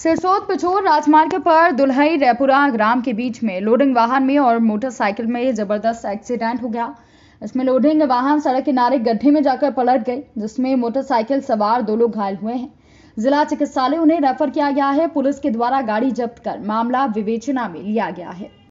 सिरसोद पिछोर राजमार्ग पर दुल्हई रैपुरा ग्राम के बीच में लोडिंग वाहन में और मोटरसाइकिल में जबरदस्त एक्सीडेंट हो गया इसमें लोडिंग वाहन सड़क किनारे गड्ढे में जाकर पलट गई जिसमें मोटरसाइकिल सवार दो लोग घायल हुए हैं जिला चिकित्सालय उन्हें रेफर किया गया है पुलिस के द्वारा गाड़ी जब्त कर मामला विवेचना में लिया गया है